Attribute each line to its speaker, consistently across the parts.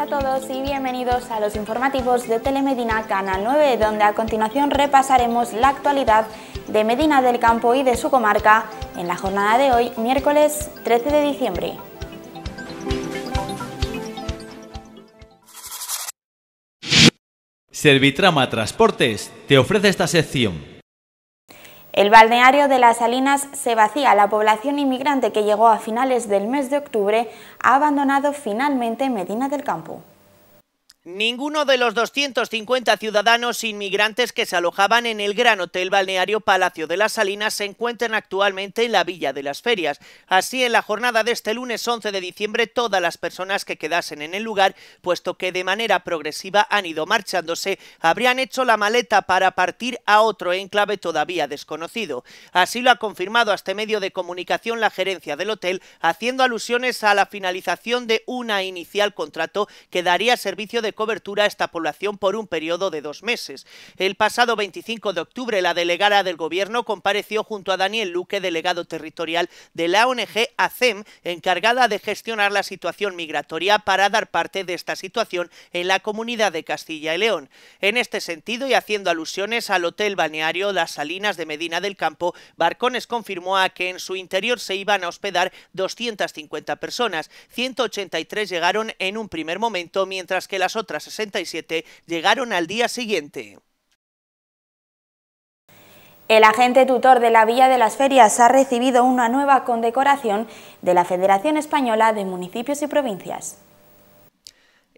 Speaker 1: a todos y bienvenidos a los informativos de Telemedina Canal 9, donde a continuación repasaremos la actualidad de Medina del Campo y de su comarca en la jornada de hoy, miércoles 13 de diciembre.
Speaker 2: Servitrama Transportes te ofrece esta sección.
Speaker 1: El balneario de Las Salinas se vacía. La población inmigrante que llegó a finales del mes de octubre ha abandonado finalmente Medina del Campo.
Speaker 3: Ninguno de los 250 ciudadanos inmigrantes que se alojaban en el gran hotel balneario Palacio de las Salinas se encuentran actualmente en la Villa de las Ferias. Así, en la jornada de este lunes 11 de diciembre, todas las personas que quedasen en el lugar, puesto que de manera progresiva han ido marchándose, habrían hecho la maleta para partir a otro enclave todavía desconocido. Así lo ha confirmado a este medio de comunicación la gerencia del hotel, haciendo alusiones a la finalización de una inicial contrato que daría servicio de cobertura a esta población por un periodo de dos meses. El pasado 25 de octubre, la delegada del Gobierno compareció junto a Daniel Luque, delegado territorial de la ONG ACEM, encargada de gestionar la situación migratoria para dar parte de esta situación en la comunidad de Castilla y León. En este sentido, y haciendo alusiones al Hotel Balneario Las Salinas de Medina del Campo, Barcones confirmó a que en su interior se iban a hospedar 250 personas. 183 llegaron en un primer momento, mientras que las otras 67 llegaron al día siguiente.
Speaker 1: El agente tutor de la Villa de las Ferias ha recibido una nueva condecoración de la Federación Española de Municipios y Provincias.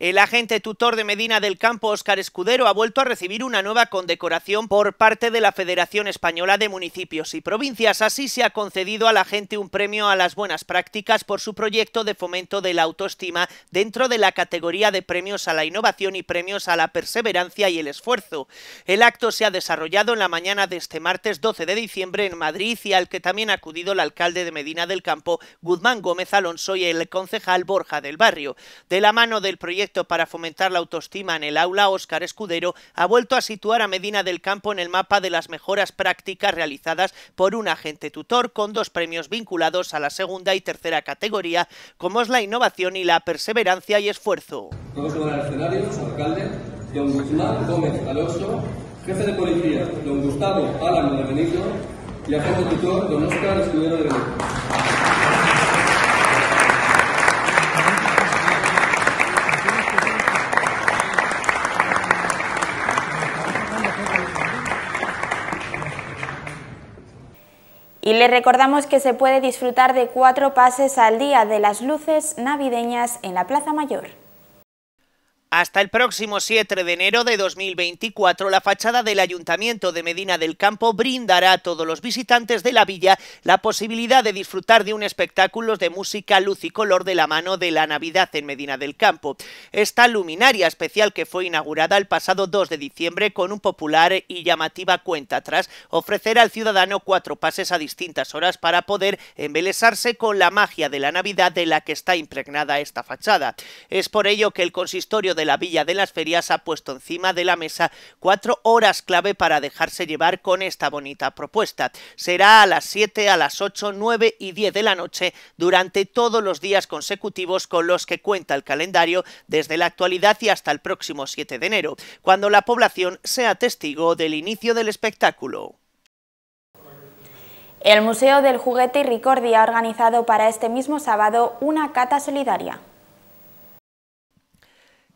Speaker 3: El agente tutor de Medina del Campo, Óscar Escudero, ha vuelto a recibir una nueva condecoración por parte de la Federación Española de Municipios y Provincias. Así se ha concedido al agente un premio a las buenas prácticas por su proyecto de fomento de la autoestima dentro de la categoría de premios a la innovación y premios a la perseverancia y el esfuerzo. El acto se ha desarrollado en la mañana de este martes 12 de diciembre en Madrid y al que también ha acudido el alcalde de Medina del Campo, Guzmán Gómez Alonso, y el concejal Borja del Barrio. De la mano del proyecto para fomentar la autoestima en el aula, Óscar Escudero ha vuelto a situar a Medina del Campo en el mapa de las mejoras prácticas realizadas por un agente tutor con dos premios vinculados a la segunda y tercera categoría, como es la innovación y la perseverancia y esfuerzo.
Speaker 1: alcalde, don Gómez jefe de policía, don Gustavo Álamo y agente tutor, don Escudero Y le recordamos que se puede disfrutar de cuatro pases al día de las luces navideñas en la Plaza Mayor.
Speaker 3: Hasta el próximo 7 de enero de 2024, la fachada del Ayuntamiento de Medina del Campo brindará a todos los visitantes de la villa la posibilidad de disfrutar de un espectáculo de música, luz y color de la mano de la Navidad en Medina del Campo. Esta luminaria especial que fue inaugurada el pasado 2 de diciembre con un popular y llamativa cuenta atrás ofrecerá al ciudadano cuatro pases a distintas horas para poder embelesarse con la magia de la Navidad de la que está impregnada esta fachada. Es por ello que el consistorio de la Villa de las Ferias ha puesto encima de la mesa cuatro horas clave para dejarse llevar con esta bonita propuesta. Será a las 7, a las 8, 9 y 10 de la noche durante todos los días consecutivos con los que cuenta el calendario desde la actualidad y hasta el próximo 7 de enero, cuando la población sea testigo del inicio del espectáculo.
Speaker 1: El Museo del Juguete y Ricordia ha organizado para este mismo sábado una cata solidaria.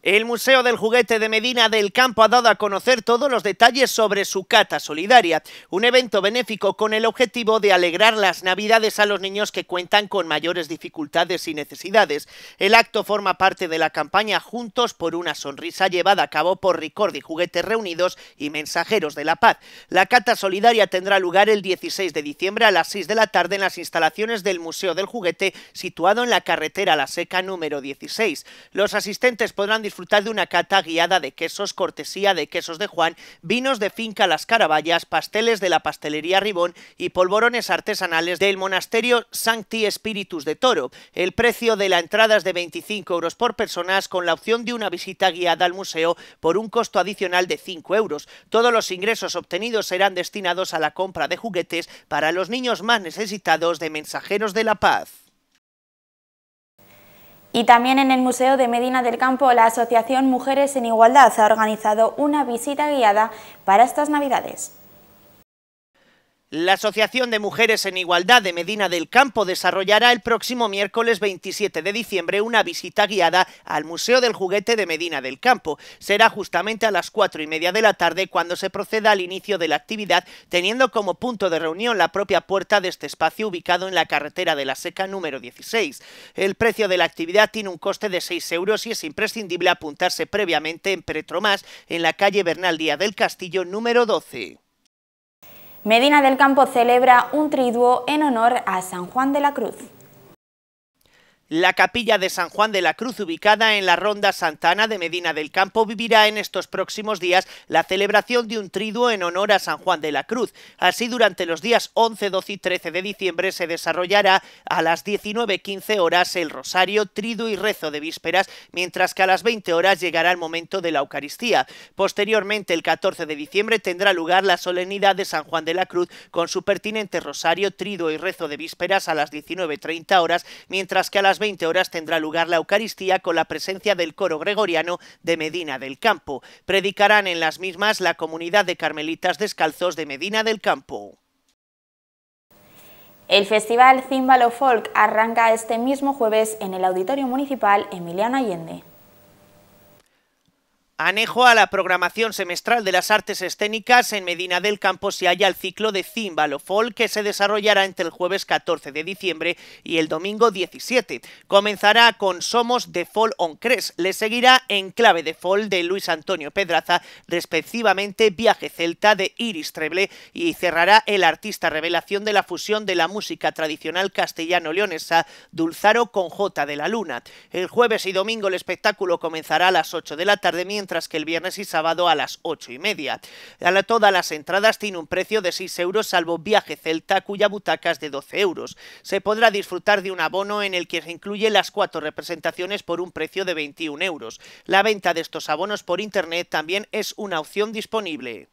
Speaker 3: El Museo del Juguete de Medina del Campo ha dado a conocer todos los detalles sobre su Cata Solidaria, un evento benéfico con el objetivo de alegrar las Navidades a los niños que cuentan con mayores dificultades y necesidades. El acto forma parte de la campaña Juntos por una Sonrisa llevada a cabo por Ricordi Juguetes Reunidos y Mensajeros de la Paz. La Cata Solidaria tendrá lugar el 16 de diciembre a las 6 de la tarde en las instalaciones del Museo del Juguete situado en la carretera La Seca número 16. Los asistentes podrán disfrutar disfrutar de una cata guiada de quesos, cortesía de Quesos de Juan, vinos de finca Las Caraballas, pasteles de la pastelería Ribón y polvorones artesanales del monasterio Sancti Spiritus de Toro. El precio de la entrada es de 25 euros por personas con la opción de una visita guiada al museo por un costo adicional de 5 euros. Todos los ingresos obtenidos serán destinados a la compra de juguetes para los niños más necesitados de Mensajeros de la Paz.
Speaker 1: Y también en el Museo de Medina del Campo, la Asociación Mujeres en Igualdad ha organizado una visita guiada para estas Navidades.
Speaker 3: La Asociación de Mujeres en Igualdad de Medina del Campo desarrollará el próximo miércoles 27 de diciembre una visita guiada al Museo del Juguete de Medina del Campo. Será justamente a las cuatro y media de la tarde cuando se proceda al inicio de la actividad, teniendo como punto de reunión la propia puerta de este espacio ubicado en la carretera de la Seca número 16. El precio de la actividad tiene un coste de 6 euros y es imprescindible apuntarse previamente en Pretromás, en la calle Bernaldía del Castillo número 12.
Speaker 1: Medina del Campo celebra un triduo en honor a San Juan de la Cruz.
Speaker 3: La capilla de San Juan de la Cruz, ubicada en la Ronda Santana de Medina del Campo, vivirá en estos próximos días la celebración de un triduo en honor a San Juan de la Cruz. Así, durante los días 11, 12 y 13 de diciembre se desarrollará a las 19.15 horas el rosario, triduo y rezo de vísperas, mientras que a las 20 horas llegará el momento de la Eucaristía. Posteriormente, el 14 de diciembre, tendrá lugar la solemnidad de San Juan de la Cruz con su pertinente rosario, triduo y rezo de vísperas a las 19.30 horas, mientras que a las 20 horas tendrá lugar la Eucaristía con la presencia del coro gregoriano de Medina del Campo. Predicarán en las mismas la comunidad de carmelitas descalzos de Medina del Campo.
Speaker 1: El Festival Címbalo Folk arranca este mismo jueves en el Auditorio Municipal Emiliano Allende.
Speaker 3: Anejo a la programación semestral de las artes escénicas en Medina del Campo se halla el ciclo de Címbalo Folk que se desarrollará entre el jueves 14 de diciembre y el domingo 17. Comenzará con Somos de Fall on Cres, le seguirá Clave de Fol de Luis Antonio Pedraza, respectivamente Viaje Celta de Iris Treble y cerrará el artista revelación de la fusión de la música tradicional castellano-leonesa Dulzaro con J de la Luna. El jueves y domingo el espectáculo comenzará a las 8 de la tarde mientras mientras que el viernes y sábado a las 8 y media. Todas las entradas tienen un precio de 6 euros salvo Viaje Celta cuya butaca es de 12 euros. Se podrá disfrutar de un abono en el que se incluyen las cuatro representaciones por un precio de 21 euros. La venta de estos abonos por internet también es una opción disponible.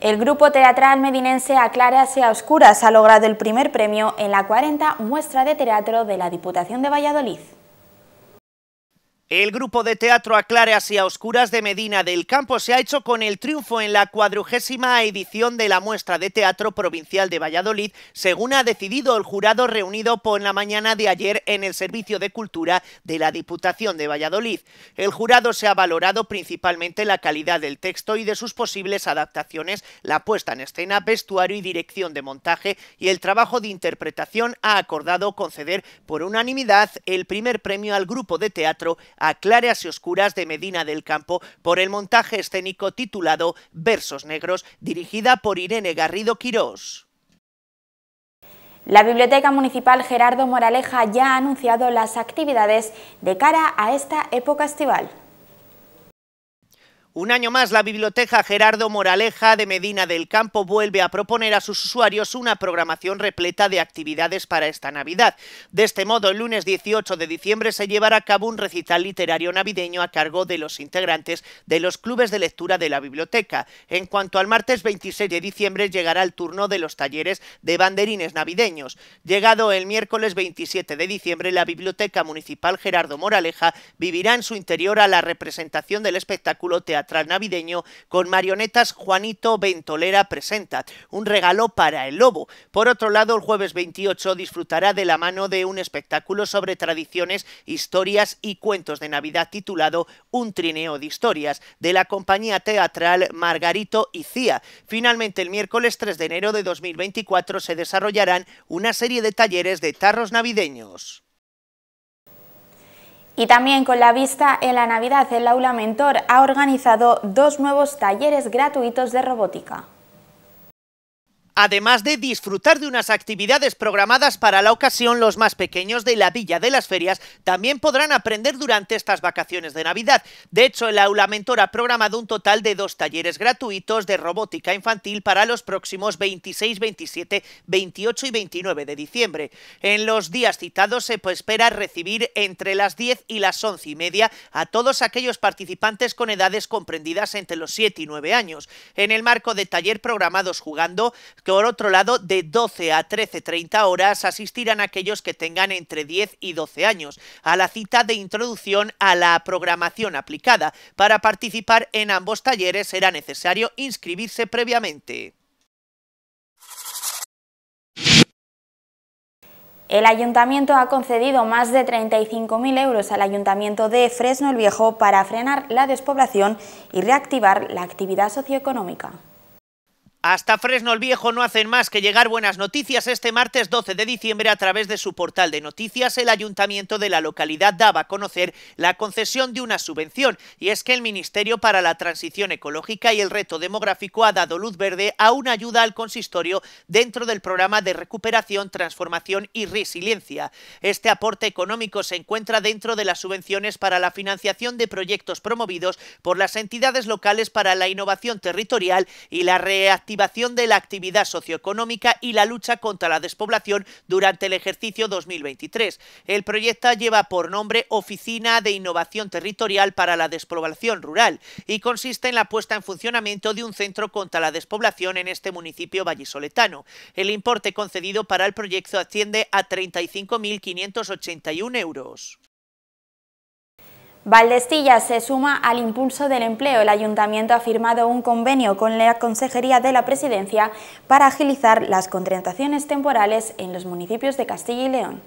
Speaker 1: El grupo teatral medinense Aclara a Oscuras ha logrado el primer premio en la 40 muestra de teatro de la Diputación de Valladolid.
Speaker 3: El grupo de teatro y a Oscuras de Medina del Campo se ha hecho con el triunfo en la cuadrugésima edición de la muestra de teatro provincial de Valladolid, según ha decidido el jurado reunido por la mañana de ayer en el Servicio de Cultura de la Diputación de Valladolid. El jurado se ha valorado principalmente la calidad del texto y de sus posibles adaptaciones, la puesta en escena, vestuario y dirección de montaje, y el trabajo de interpretación ha acordado conceder por unanimidad el primer premio al grupo de teatro a claras y oscuras de Medina del Campo por el montaje escénico titulado Versos Negros, dirigida por Irene Garrido Quirós.
Speaker 1: La Biblioteca Municipal Gerardo Moraleja ya ha anunciado las actividades de cara a esta época estival.
Speaker 3: Un año más, la Biblioteca Gerardo Moraleja de Medina del Campo vuelve a proponer a sus usuarios una programación repleta de actividades para esta Navidad. De este modo, el lunes 18 de diciembre se llevará a cabo un recital literario navideño a cargo de los integrantes de los clubes de lectura de la biblioteca. En cuanto al martes 26 de diciembre llegará el turno de los talleres de banderines navideños. Llegado el miércoles 27 de diciembre, la Biblioteca Municipal Gerardo Moraleja vivirá en su interior a la representación del espectáculo teatral teatral navideño con marionetas Juanito Ventolera presenta, un regalo para el lobo. Por otro lado, el jueves 28 disfrutará de la mano de un espectáculo sobre tradiciones, historias y cuentos de Navidad titulado Un trineo de historias, de la compañía teatral Margarito y Cía. Finalmente, el miércoles 3 de enero de 2024 se desarrollarán una serie de talleres de tarros navideños.
Speaker 1: Y también con la vista en la Navidad, el aula mentor ha organizado dos nuevos talleres gratuitos de robótica
Speaker 3: además de disfrutar de unas actividades programadas para la ocasión, los más pequeños de la Villa de las Ferias también podrán aprender durante estas vacaciones de Navidad. De hecho, el Aula Mentor ha programado un total de dos talleres gratuitos de robótica infantil para los próximos 26, 27, 28 y 29 de diciembre. En los días citados se espera recibir entre las 10 y las 11 y media a todos aquellos participantes con edades comprendidas entre los 7 y 9 años. En el marco de taller programados jugando, por otro lado, de 12 a 13.30 horas asistirán aquellos que tengan entre 10 y 12 años a la cita de introducción a la programación aplicada. Para participar en ambos talleres será necesario inscribirse previamente.
Speaker 1: El ayuntamiento ha concedido más de 35.000 euros al ayuntamiento de Fresno el Viejo para frenar la despoblación y reactivar la actividad socioeconómica.
Speaker 3: Hasta Fresno el Viejo no hacen más que llegar buenas noticias. Este martes 12 de diciembre, a través de su portal de noticias, el ayuntamiento de la localidad daba a conocer la concesión de una subvención. Y es que el Ministerio para la Transición Ecológica y el Reto Demográfico ha dado luz verde a una ayuda al consistorio dentro del programa de recuperación, transformación y resiliencia. Este aporte económico se encuentra dentro de las subvenciones para la financiación de proyectos promovidos por las entidades locales para la innovación territorial y la reactivación de la actividad socioeconómica y la lucha contra la despoblación durante el ejercicio 2023. El proyecto lleva por nombre Oficina de Innovación Territorial para la Despoblación Rural y consiste en la puesta en funcionamiento de un centro contra la despoblación en este municipio vallisoletano. El importe concedido para el proyecto asciende a 35.581 euros.
Speaker 1: Valdestilla se suma al impulso del empleo. El Ayuntamiento ha firmado un convenio con la Consejería de la Presidencia para agilizar las contrataciones temporales en los municipios de Castilla y León.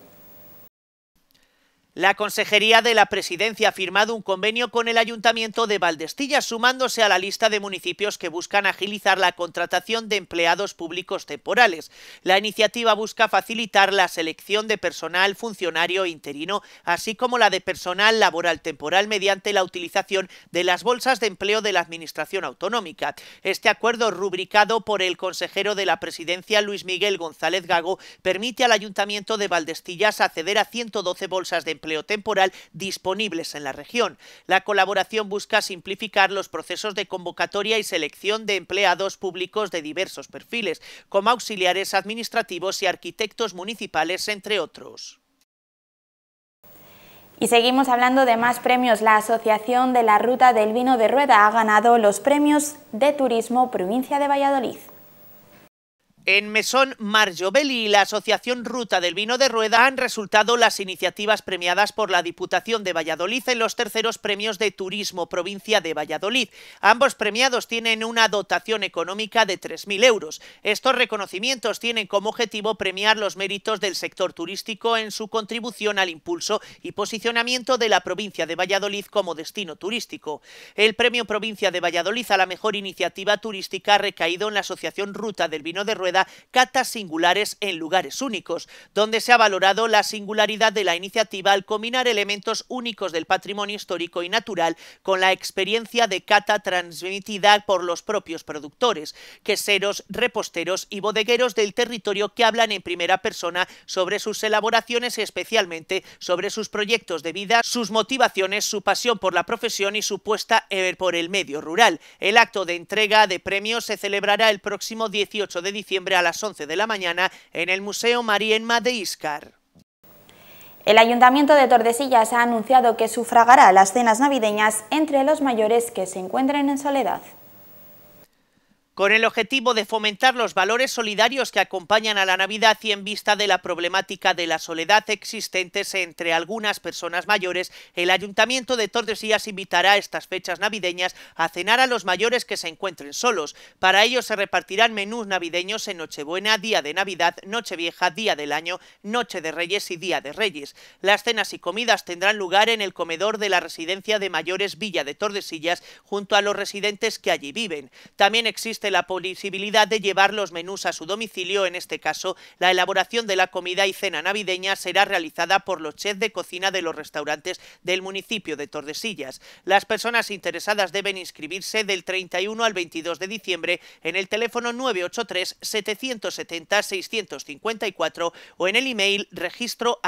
Speaker 3: La Consejería de la Presidencia ha firmado un convenio con el Ayuntamiento de Valdestillas sumándose a la lista de municipios que buscan agilizar la contratación de empleados públicos temporales. La iniciativa busca facilitar la selección de personal funcionario interino, así como la de personal laboral temporal mediante la utilización de las bolsas de empleo de la Administración Autonómica. Este acuerdo, rubricado por el consejero de la Presidencia, Luis Miguel González Gago, permite al Ayuntamiento de Valdestillas acceder a 112 bolsas de empleo empleo temporal disponibles en la región. La colaboración busca simplificar los procesos de convocatoria y selección de empleados públicos de diversos perfiles, como auxiliares administrativos y arquitectos municipales, entre otros.
Speaker 1: Y seguimos hablando de más premios. La Asociación de la Ruta del Vino de Rueda ha ganado los premios de Turismo Provincia de Valladolid.
Speaker 3: En Mesón Belli y la Asociación Ruta del Vino de Rueda han resultado las iniciativas premiadas por la Diputación de Valladolid en los terceros premios de Turismo Provincia de Valladolid. Ambos premiados tienen una dotación económica de 3.000 euros. Estos reconocimientos tienen como objetivo premiar los méritos del sector turístico en su contribución al impulso y posicionamiento de la provincia de Valladolid como destino turístico. El premio Provincia de Valladolid a la mejor iniciativa turística ha recaído en la Asociación Ruta del Vino de Rueda catas singulares en lugares únicos, donde se ha valorado la singularidad de la iniciativa al combinar elementos únicos del patrimonio histórico y natural con la experiencia de cata transmitida por los propios productores, queseros, reposteros y bodegueros del territorio que hablan en primera persona sobre sus elaboraciones y especialmente sobre sus proyectos de vida, sus motivaciones, su pasión por la profesión y su puesta por el medio rural. El acto de entrega de premios se celebrará el próximo 18 de diciembre a las 11 de la mañana en el Museo Marienma de Iscar.
Speaker 1: El Ayuntamiento de Tordesillas ha anunciado que sufragará las cenas navideñas entre los mayores que se encuentren en soledad
Speaker 3: con el objetivo de fomentar los valores solidarios que acompañan a la Navidad y en vista de la problemática de la soledad existentes entre algunas personas mayores, el Ayuntamiento de Tordesillas invitará a estas fechas navideñas a cenar a los mayores que se encuentren solos. Para ello se repartirán menús navideños en Nochebuena, Día de Navidad, Nochevieja, Día del Año, Noche de Reyes y Día de Reyes. Las cenas y comidas tendrán lugar en el comedor de la Residencia de Mayores Villa de Tordesillas junto a los residentes que allí viven. También existe la posibilidad de llevar los menús a su domicilio. En este caso, la elaboración de la comida y cena navideña será realizada por los chefs de cocina de los restaurantes del municipio de Tordesillas. Las personas interesadas deben inscribirse del 31 al 22 de diciembre en el teléfono 983 770 654 o en el email registro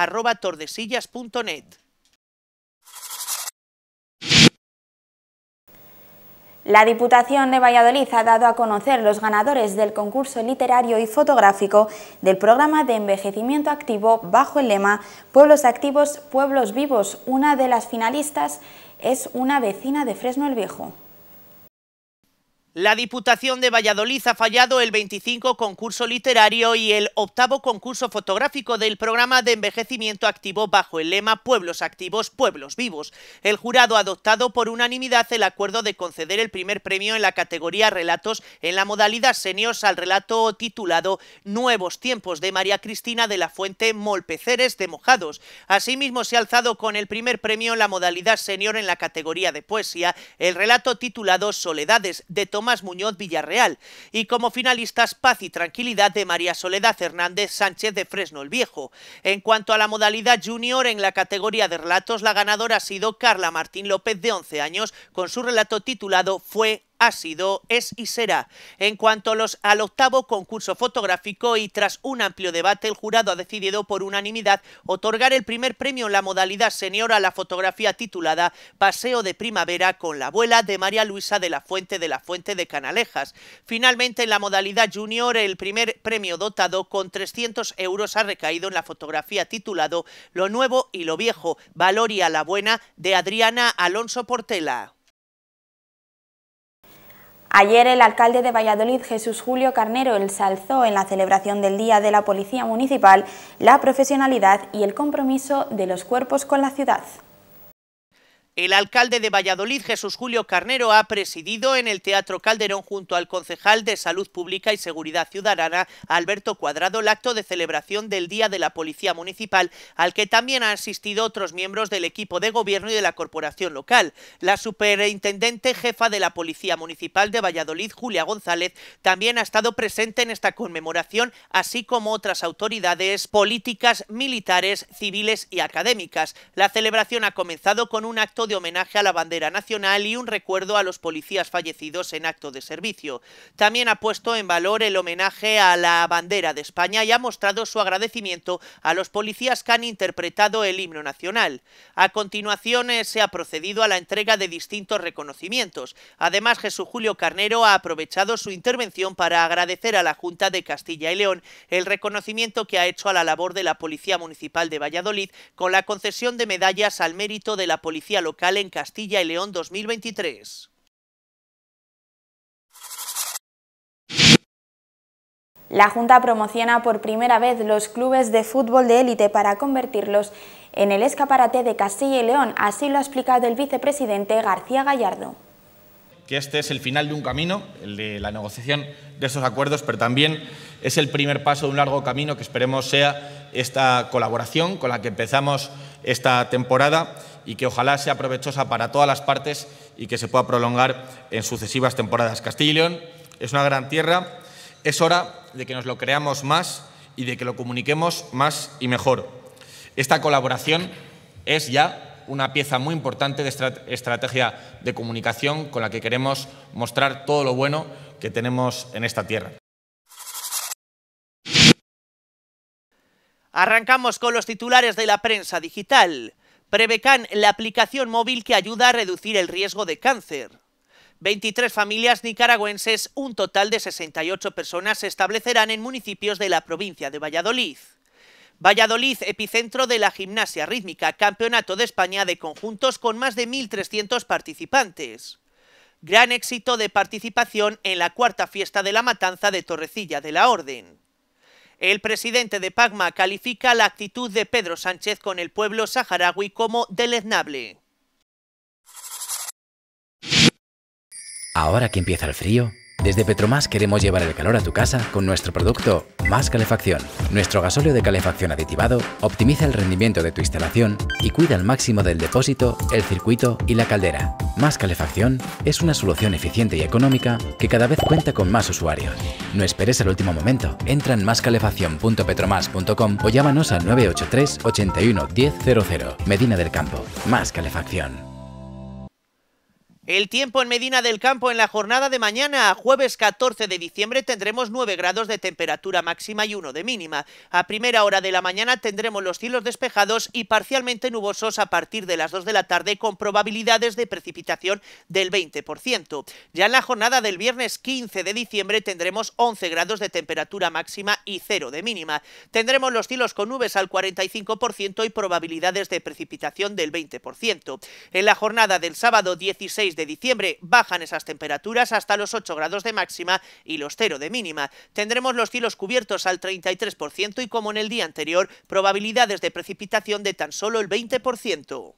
Speaker 1: La Diputación de Valladolid ha dado a conocer los ganadores del concurso literario y fotográfico del programa de envejecimiento activo bajo el lema Pueblos activos, pueblos vivos. Una de las finalistas es una vecina de Fresno el Viejo.
Speaker 3: La Diputación de Valladolid ha fallado el 25 concurso literario y el octavo concurso fotográfico del programa de envejecimiento activo bajo el lema Pueblos activos, pueblos vivos. El jurado ha adoptado por unanimidad el acuerdo de conceder el primer premio en la categoría Relatos en la modalidad seniors al relato titulado Nuevos tiempos de María Cristina de la Fuente Molpeceres de Mojados. Asimismo se ha alzado con el primer premio en la modalidad senior en la categoría de poesía el relato titulado Soledades de Tomás Muñoz Villarreal y como finalistas Paz y Tranquilidad de María Soledad Hernández Sánchez de Fresno el Viejo. En cuanto a la modalidad junior, en la categoría de relatos, la ganadora ha sido Carla Martín López de 11 años con su relato titulado Fue ha sido, es y será. En cuanto los, al octavo concurso fotográfico y tras un amplio debate, el jurado ha decidido por unanimidad otorgar el primer premio en la modalidad senior a la fotografía titulada Paseo de Primavera con la abuela de María Luisa de la Fuente de la Fuente de Canalejas. Finalmente, en la modalidad junior, el primer premio dotado con 300 euros ha recaído en la fotografía titulado Lo Nuevo y lo Viejo, Valoria la Buena de Adriana Alonso Portela.
Speaker 1: Ayer el alcalde de Valladolid, Jesús Julio Carnero, ensalzó en la celebración del Día de la Policía Municipal la profesionalidad y el compromiso de los cuerpos con la ciudad.
Speaker 3: El alcalde de Valladolid, Jesús Julio Carnero, ha presidido en el Teatro Calderón junto al concejal de Salud Pública y Seguridad Ciudadana, Alberto Cuadrado, el acto de celebración del Día de la Policía Municipal, al que también han asistido otros miembros del equipo de gobierno y de la corporación local. La superintendente jefa de la Policía Municipal de Valladolid, Julia González, también ha estado presente en esta conmemoración, así como otras autoridades políticas, militares, civiles y académicas. La celebración ha comenzado con un acto de homenaje a la bandera nacional y un recuerdo a los policías fallecidos en acto de servicio. También ha puesto en valor el homenaje a la bandera de España y ha mostrado su agradecimiento a los policías que han interpretado el himno nacional. A continuación eh, se ha procedido a la entrega de distintos reconocimientos. Además, Jesús Julio Carnero ha aprovechado su intervención para agradecer a la Junta de Castilla y León el reconocimiento que ha hecho a la labor de la Policía Municipal de Valladolid con la concesión de medallas al mérito de la Policía Local local en Castilla y León 2023.
Speaker 1: La Junta promociona por primera vez los clubes de fútbol de élite para convertirlos en el escaparate de Castilla y León, así lo ha explicado el vicepresidente García Gallardo.
Speaker 3: Que este es el final de un camino, el de la negociación de estos acuerdos, pero también es el primer paso de un largo camino que esperemos sea esta colaboración con la que empezamos esta temporada y que ojalá sea provechosa para todas las partes y que se pueda prolongar en sucesivas temporadas. Castilla y León es una gran tierra, es hora de que nos lo creamos más y de que lo comuniquemos más y mejor. Esta colaboración es ya una pieza muy importante de estrategia de comunicación con la que queremos
Speaker 2: mostrar todo lo bueno que tenemos en esta tierra.
Speaker 3: Arrancamos con los titulares de la prensa digital. Prevecan, la aplicación móvil que ayuda a reducir el riesgo de cáncer. 23 familias nicaragüenses, un total de 68 personas, se establecerán en municipios de la provincia de Valladolid. Valladolid, epicentro de la gimnasia rítmica, campeonato de España de conjuntos con más de 1.300 participantes. Gran éxito de participación en la cuarta fiesta de la matanza de Torrecilla de la Orden. El presidente de Pagma califica la actitud de Pedro Sánchez con el pueblo saharaui como deleznable.
Speaker 2: Ahora que empieza el frío, desde Petromás queremos llevar el calor a tu casa con nuestro producto Más Calefacción. Nuestro gasóleo de calefacción aditivado optimiza el rendimiento de tu instalación y cuida al máximo del depósito, el circuito y la caldera. Más Calefacción es una solución eficiente y económica que cada vez cuenta con más usuarios. No esperes el último momento. Entra en máscalefacción.petromas.com o llámanos al 983 81 Medina del Campo. Más Calefacción.
Speaker 3: El tiempo en Medina del Campo en la jornada de mañana, jueves 14 de diciembre, tendremos 9 grados de temperatura máxima y 1 de mínima. A primera hora de la mañana tendremos los cielos despejados y parcialmente nubosos a partir de las 2 de la tarde con probabilidades de precipitación del 20%. Ya en la jornada del viernes 15 de diciembre tendremos 11 grados de temperatura máxima y 0 de mínima. Tendremos los cielos con nubes al 45% y probabilidades de precipitación del 20%. En la jornada del sábado 16 de diciembre. Bajan esas temperaturas hasta los 8 grados de máxima y los 0 de mínima. Tendremos los cielos cubiertos al 33% y como en el día anterior, probabilidades de precipitación de tan solo el 20%.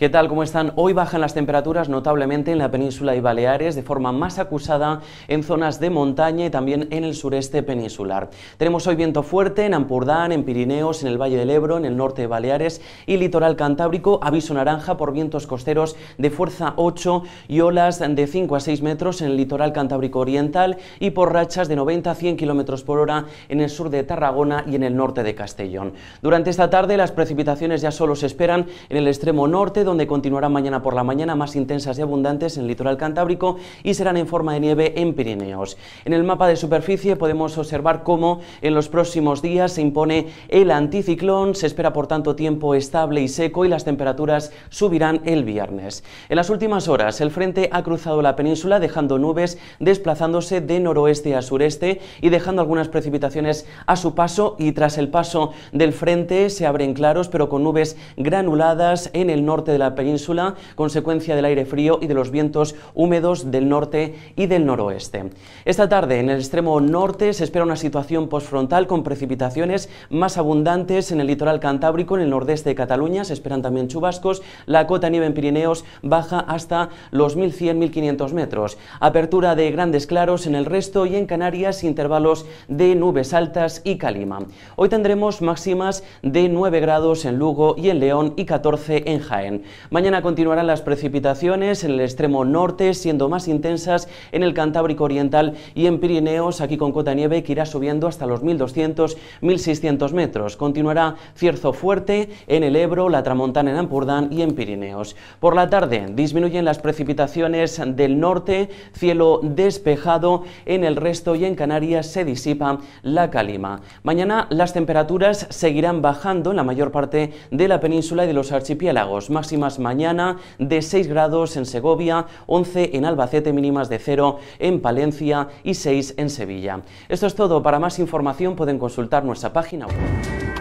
Speaker 2: ¿Qué tal? ¿Cómo están? Hoy bajan las temperaturas notablemente en la península y Baleares, de forma más acusada en zonas de montaña y también en el sureste peninsular. Tenemos hoy viento fuerte en Ampurdán, en Pirineos, en el Valle del Ebro, en el norte de Baleares y litoral cantábrico, aviso naranja por vientos costeros de fuerza 8 y olas de 5 a 6 metros en el litoral cantábrico oriental y por rachas de 90 a 100 kilómetros por hora en el sur de Tarragona y en el norte de Castellón. Durante esta tarde las precipitaciones ya solo se esperan en el extremo norte, donde continuarán mañana por la mañana más intensas y abundantes en el litoral cantábrico y serán en forma de nieve en Pirineos. En el mapa de superficie podemos observar cómo en los próximos días se impone el anticiclón, se espera por tanto tiempo estable y seco y las temperaturas subirán el viernes. En las últimas horas el frente ha cruzado la península dejando nubes desplazándose de noroeste a sureste y dejando algunas precipitaciones a su paso y tras el paso del frente se abren claros pero con nubes granuladas en el norte de la península, consecuencia del aire frío y de los vientos húmedos del norte y del noroeste. Esta tarde, en el extremo norte, se espera una situación postfrontal con precipitaciones más abundantes en el litoral cantábrico, en el nordeste de Cataluña, se esperan también chubascos, la cota nieve en Pirineos baja hasta los 1.100-1.500 metros, apertura de grandes claros en el resto y en Canarias intervalos de nubes altas y calima. Hoy tendremos máximas de 9 grados en Lugo y en León y 14 en Jaén. Mañana continuarán las precipitaciones en el extremo norte, siendo más intensas en el Cantábrico Oriental y en Pirineos, aquí con cota nieve que irá subiendo hasta los 1.200-1.600 metros. Continuará cierzo fuerte en el Ebro, la Tramontana en Ampurdán y en Pirineos. Por la tarde disminuyen las precipitaciones del norte, cielo despejado en el resto y en Canarias se disipa la calima. Mañana las temperaturas seguirán bajando en la mayor parte de la península y de los archipiélagos mañana de 6 grados en Segovia, 11 en Albacete, mínimas de 0 en Palencia y 6 en Sevilla. Esto es todo. Para más información pueden consultar nuestra página web.